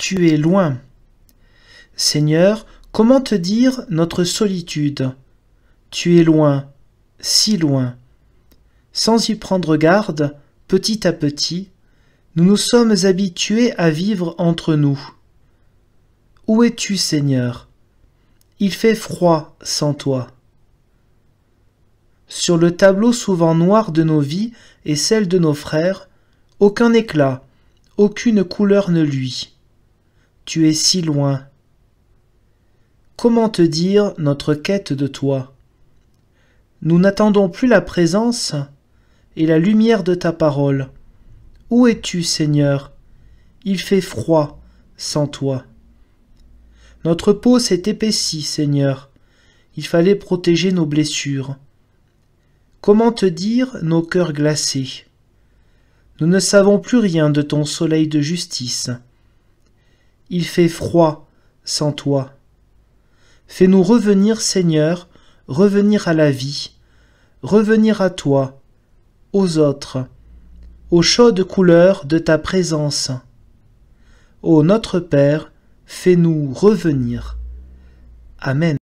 tu es loin. Seigneur, comment te dire notre solitude Tu es loin, si loin. Sans y prendre garde, petit à petit, nous nous sommes habitués à vivre entre nous. Où es-tu, Seigneur Il fait froid sans toi. Sur le tableau souvent noir de nos vies et celle de nos frères, aucun éclat, aucune couleur ne luit tu es si loin. Comment te dire notre quête de toi Nous n'attendons plus la présence et la lumière de ta parole. Où es-tu, Seigneur Il fait froid sans toi. Notre peau s'est épaissie, Seigneur. Il fallait protéger nos blessures. Comment te dire nos cœurs glacés Nous ne savons plus rien de ton soleil de justice il fait froid sans toi. Fais-nous revenir, Seigneur, revenir à la vie, revenir à toi, aux autres, aux chaudes couleurs de ta présence. Ô notre Père, fais-nous revenir. Amen.